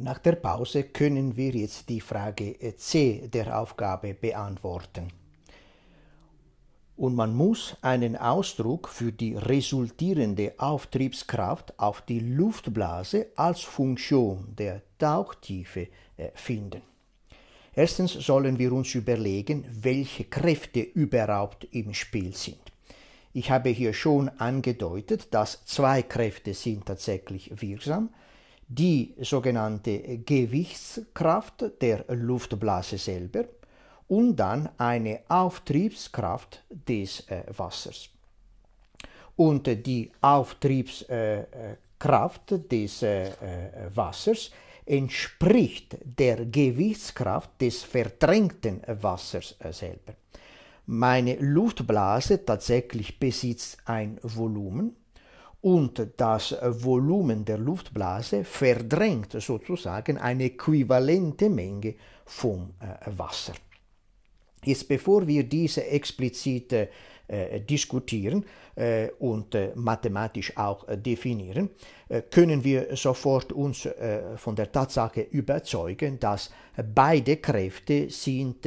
Nach der Pause können wir jetzt die Frage C der Aufgabe beantworten. Und man muss einen Ausdruck für die resultierende Auftriebskraft auf die Luftblase als Funktion der Tauchtiefe äh, finden. Erstens sollen wir uns überlegen, welche Kräfte überhaupt im Spiel sind. Ich habe hier schon angedeutet, dass zwei Kräfte sind tatsächlich wirksam sind die sogenannte Gewichtskraft der Luftblase selber und dann eine Auftriebskraft des äh, Wassers. Und die Auftriebskraft des äh, äh Wassers entspricht der Gewichtskraft des verdrängten Wassers äh, selber. Meine Luftblase tatsächlich besitzt ein Volumen und das Volumen der Luftblase verdrängt sozusagen eine äquivalente Menge vom äh, Wasser. Jetzt bevor wir diese explizite äh, diskutieren äh, und äh, mathematisch auch definieren, können wir sofort uns von der Tatsache überzeugen, dass beide Kräfte sind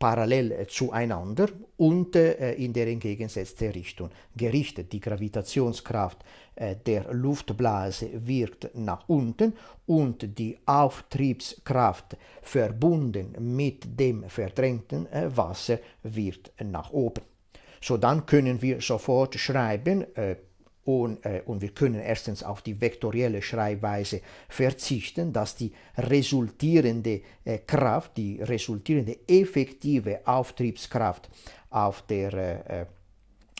parallel zueinander und in der entgegengesetzte Richtung gerichtet. Die Gravitationskraft der Luftblase wirkt nach unten und die Auftriebskraft verbunden mit dem verdrängten Wasser wirkt nach oben. So dann können wir sofort schreiben äh, und, äh, und, wir können erstens auf die vektorielle Schreibweise verzichten, dass die resultierende äh, Kraft, die resultierende effektive Auftriebskraft auf der äh, äh,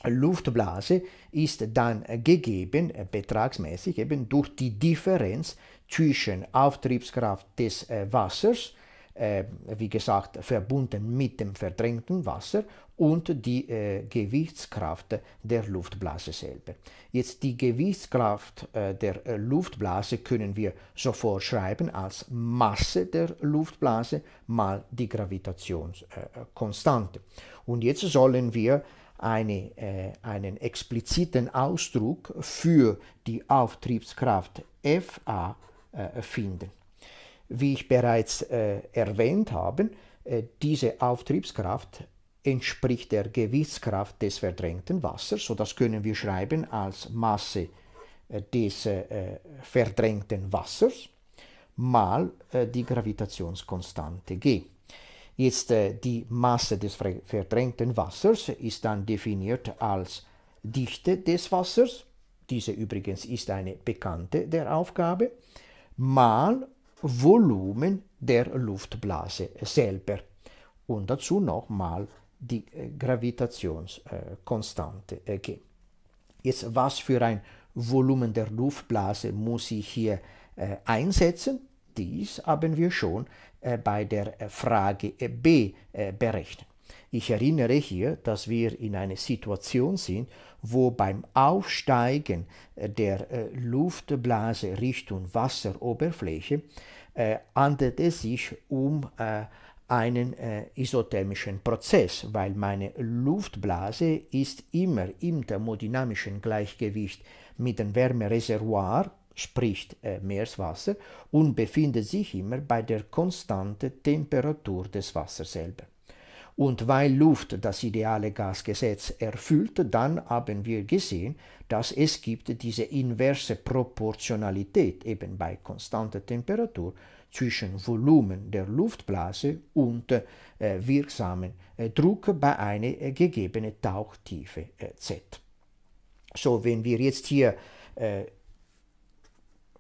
Luftblase ist dann gegeben, äh, betragsmäßig eben durch die Differenz zwischen Auftriebskraft des Wassers äh, wie gesagt, verbunden mit dem verdrängten Wasser und die äh, Gewichtskraft der Luftblase selber. Jetzt die Gewichtskraft äh, der äh, Luftblase können wir sofort schreiben als Masse der Luftblase mal die Gravitationskonstante. und jetzt sollen wir eine, äh, einen expliziten Ausdruck für die Auftriebskraft Fa äh, finden. Wie ich bereits äh, erwähnt habe, äh, diese Auftriebskraft entspricht der Gewichtskraft des verdrängten Wassers. So das können wir schreiben als Masse äh, des äh, verdrängten Wassers mal äh, die Gravitationskonstante g. Jetzt äh, die Masse des verdrängten Wassers ist dann definiert als Dichte des Wassers, diese übrigens ist eine bekannte der Aufgabe, mal Volumen der Luftblase selber und dazu nochmal die äh, Gravitationskonstante äh, g. Jetzt was für ein Volumen der Luftblase muss ich hier äh, einsetzen? Dies haben wir schon bei der Frage b berechnet. Ich erinnere hier, dass wir in einer Situation sind, wo beim Aufsteigen äh, der äh, Luftblase Richtung Wasseroberfläche äh, handelt es sich um äh, einen äh, isothermischen Prozess, weil meine Luftblase ist immer im thermodynamischen Gleichgewicht mit dem Wärmereservoir, sprich äh, Meereswasser, und befindet sich immer bei der konstanten Temperatur des Wassers selber. Und weil Luft das ideale Gasgesetz erfüllt, dann haben wir gesehen, dass es gibt diese inverse Proportionalität eben bei konstanter Temperatur zwischen Volumen der Luftblase und äh, wirksamen äh, Druck bei einer äh, gegebenen Tauchtiefe äh, z. So, wenn wir jetzt hier äh,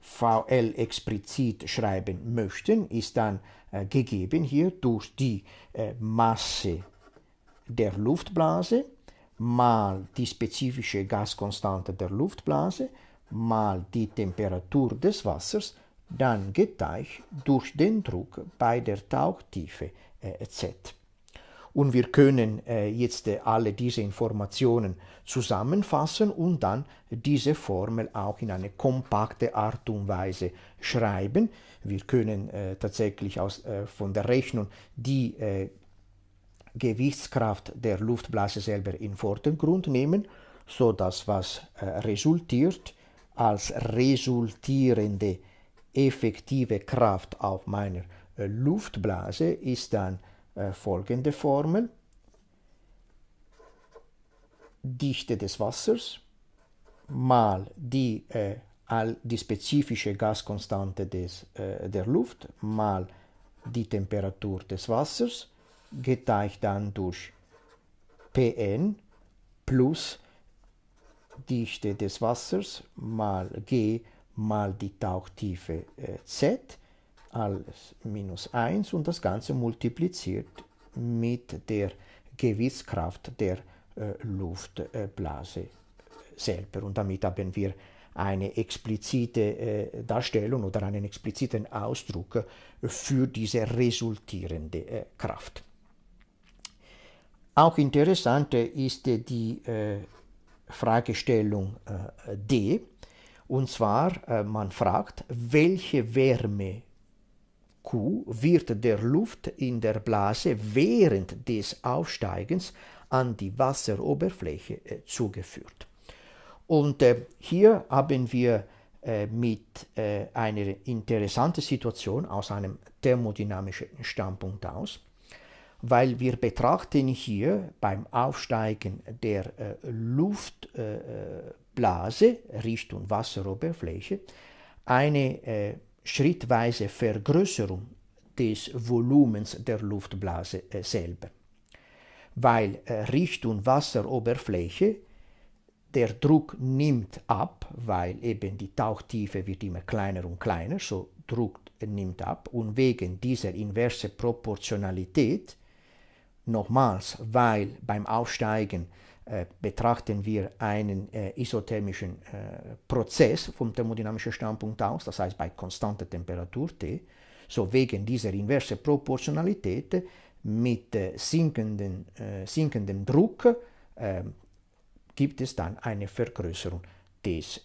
VL explizit schreiben möchten, ist dann äh, gegeben hier durch die äh, Masse der Luftblase mal die spezifische Gaskonstante der Luftblase mal die Temperatur des Wassers, dann geteilt durch den Druck bei der Tauchtiefe äh, z. Und wir können äh, jetzt äh, alle diese Informationen zusammenfassen und dann diese Formel auch in eine kompakte Art und Weise schreiben. Wir können äh, tatsächlich aus, von der Rechnung die Gewichtskraft der Luftblase selber in Vordergrund nehmen, so dass was resultiert als resultierende effektive Kraft auf meiner Luftblase ist dann äh, folgende Formel. Dichte des Wassers mal die, äh, all, die spezifische Gaskonstante des, äh, der Luft mal die Temperatur des Wassers geteilt dann durch Pn plus Dichte des Wassers mal G mal die Tauchtiefe äh, Z alles minus 1 und das Ganze multipliziert mit der Gewichtskraft der äh, Luftblase selber. Und damit haben wir eine explizite äh, Darstellung oder einen expliziten Ausdruck für diese resultierende äh, Kraft. Auch interessant ist die äh, Fragestellung äh, D, und zwar äh, man fragt, welche Wärme Q wird der Luft in der Blase während des Aufsteigens an die Wasseroberfläche äh, zugeführt. Und äh, hier haben wir äh, mit äh, einer interessanten Situation aus einem thermodynamischen Standpunkt aus, weil wir betrachten hier beim Aufsteigen der äh, Luftblase äh, Richtung Wasseroberfläche eine schrittweise Vergrößerung des Volumens der Luftblase äh, selber, weil äh, Richtung Wasseroberfläche der Druck nimmt ab, weil eben die Tauchtiefe wird immer kleiner und kleiner, so Druck äh, nimmt ab und wegen dieser inverse Proportionalität, nochmals, weil beim Aufsteigen äh, betrachten wir einen äh, isothermischen äh, Prozess vom thermodynamischen Standpunkt aus, das heißt bei konstanter Temperatur T, so wegen dieser inverse Proportionalität mit äh, sinkenden, äh, sinkendem Druck äh, gibt es dann eine Vergrößerung des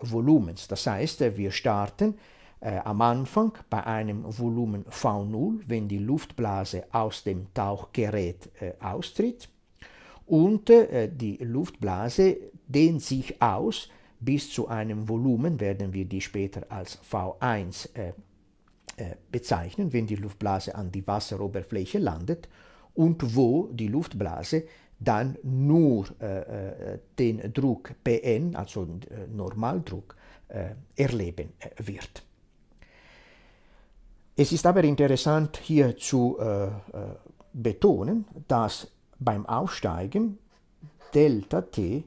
Volumens. Das heißt, wir starten am Anfang bei einem Volumen V0, wenn die Luftblase aus dem Tauchgerät austritt und äh, die Luftblase dehnt sich aus bis zu einem Volumen, werden wir die später als V1 äh, äh, bezeichnen, wenn die Luftblase an die Wasseroberfläche landet und wo die Luftblase dann nur äh, den Druck Pn, also Normaldruck, äh, erleben wird. Es ist aber interessant hier zu betonen, dass beim Aufsteigen Delta T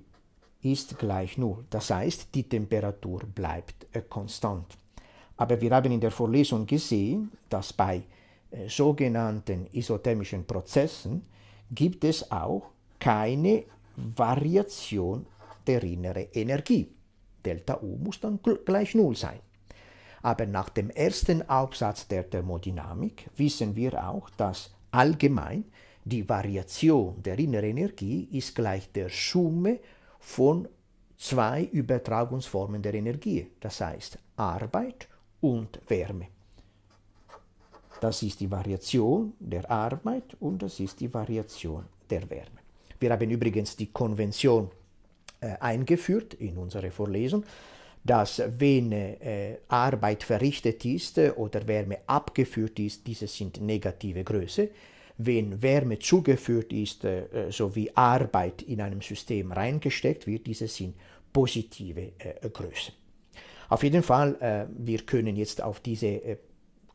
ist gleich 0. Das heißt, die Temperatur bleibt äh, konstant. Aber wir haben in der Vorlesung gesehen, dass bei äh, sogenannten isothermischen Prozessen gibt es auch keine Variation der inneren Energie. Delta U muss dann gleich 0 sein. Aber nach dem ersten Aufsatz der Thermodynamik wissen wir auch, dass allgemein die Variation der inneren Energie ist gleich der Summe von zwei Übertragungsformen der Energie, das heißt Arbeit und Wärme. Das ist die Variation der Arbeit und das ist die Variation der Wärme. Wir haben übrigens die Konvention äh, eingeführt in unsere Vorlesung, dass wenn äh, Arbeit verrichtet ist äh, oder Wärme abgeführt ist, diese sind negative Größe wenn Wärme zugeführt äh, ist, sowie Arbeit in einem System reingesteckt wird, diese sind positive äh, Größen. Auf jeden Fall, äh, wir können jetzt auf diese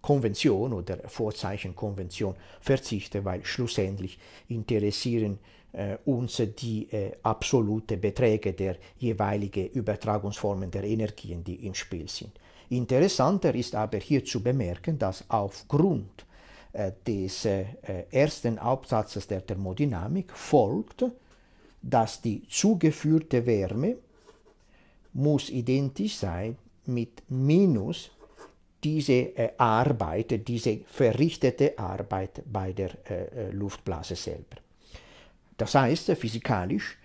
Konvention oder Vorzeichenkonvention verzichten, weil schlussendlich interessieren uns die äh, absolute Beträge der jeweiligen Übertragungsformen der Energien, die im Spiel sind. Interessanter ist aber hier zu bemerken, dass aufgrund äh, des äh, ersten Absatzes der Thermodynamik folgt, dass die zugeführte Wärme muss identisch sein mit minus diese äh, Arbeit, diese verrichtete Arbeit bei der Luftblase selber. Das heißt, physikalisch,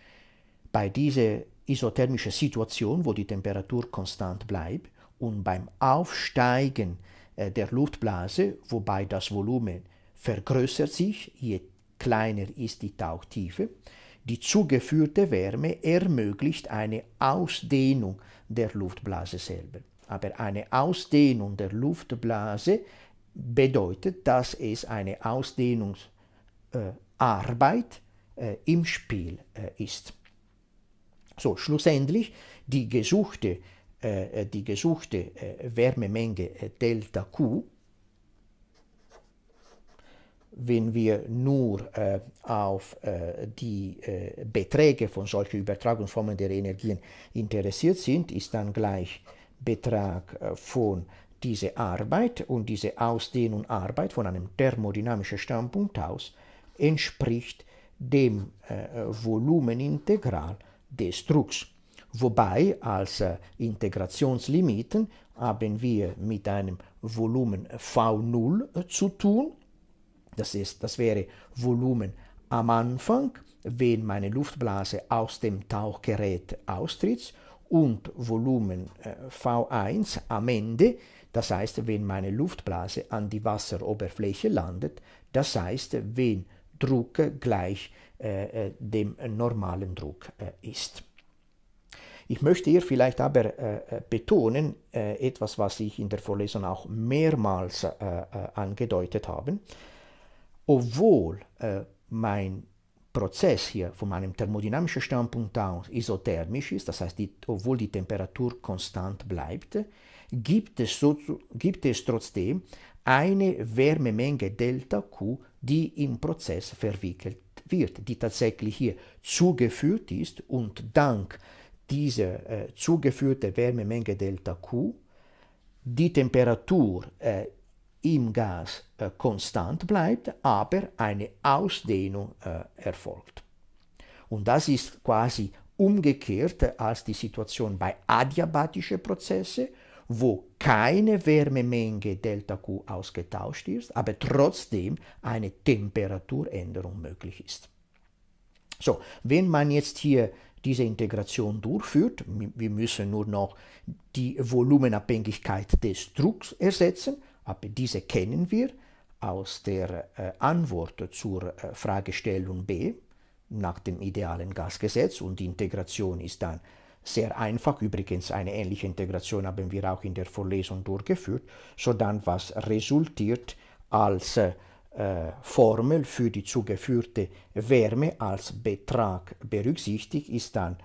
bei dieser isothermischen Situation, wo die Temperatur konstant bleibt und beim Aufsteigen äh, äh, der Luftblase, wobei das Volumen vergrößert sich, je kleiner ist die Tauchtiefe. Die zugeführte Wärme ermöglicht eine Ausdehnung der Luftblase selber. Aber eine Ausdehnung der Luftblase bedeutet, dass es eine Ausdehnungsarbeit äh, äh, im Spiel äh, ist. So, schlussendlich, die gesuchte Eh, eh, die gesuchte eh, Wärmemenge Delta Q, wenn wir nur äh, auf äh, die äh, Beträge von solchen Übertragungsformen der Energien interessiert sind, ist dann gleich Betrag von dieser Arbeit und diese Ausdehnung Arbeit von einem thermodynamischen Standpunkt aus entspricht dem Volumenintegral des Drucks. Wobei als äh, Integrationslimiten haben wir mit einem Volumen V0 äh, zu tun. Das, ist, das wäre Volumen am Anfang, wenn meine Luftblase aus dem Tauchgerät austritt, und Volumen äh, V1 am Ende, das heißt, wenn meine Luftblase an die Wasseroberfläche landet, das heißt, wenn Druck gleich äh, dem normalen Druck äh, ist. Ich möchte hier vielleicht aber äh, äh, betonen, äh, etwas, was ich in der Vorlesung auch mehrmals äh, äh angedeutet habe, obwohl äh, mein Prozess hier von meinem thermodynamischen Standpunkt aus isothermisch ist, das heißt, die, obwohl die Temperatur konstant bleibt, gibt es, so, gibt es trotzdem eine Wärmemenge Delta Q, die im Prozess verwickelt wird, die tatsächlich hier zugeführt ist und dank äh, diese äh, zugeführte Wärmemenge Delta Q die Temperatur äh, im Gas äh, konstant bleibt, aber eine Ausdehnung äh, erfolgt. Und das ist quasi umgekehrt äh, als die Situation bei adiabatischen Prozessen, wo keine Wärmemenge Delta Q ausgetauscht ist, aber trotzdem eine Temperaturänderung möglich ist. So, wenn man jetzt hier diese Integration durchführt. Wir müssen nur noch die Volumenabhängigkeit des Drucks ersetzen, aber diese kennen wir aus der äh, Antwort zur äh, Fragestellung B nach dem idealen Gasgesetz und die Integration ist dann sehr einfach. Übrigens eine ähnliche Integration haben wir auch in der Vorlesung durchgeführt, sodann was resultiert als äh, äh, Formel für die zugeführte Wärme als Betrag berücksichtigt, ist dann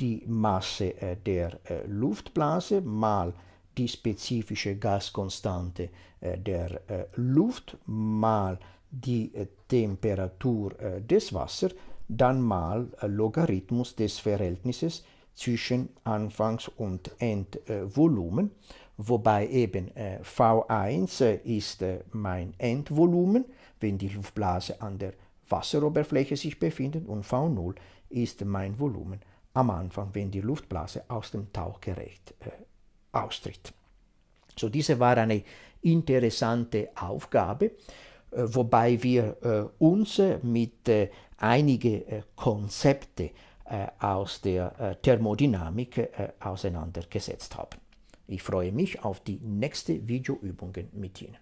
die Masse äh, der äh, Luftblase mal die spezifische Gaskonstante der Luft mal die Temperatur des Wassers, dann mal Logarithmus des Verhältnisses zwischen Anfangs- und Endvolumen wobei eben äh, V1 äh, ist äh, mein Endvolumen, wenn die Luftblase an der Wasseroberfläche sich befindet und V0 ist mein Volumen am Anfang, wenn die Luftblase aus dem Tauchgerät äh, austritt. So, diese war eine interessante Aufgabe, äh, wobei wir uns mit äh, einige Konzepte aus der Thermodynamik auseinandergesetzt haben. Ich freue mich auf die nächste Videoübungen mit Ihnen.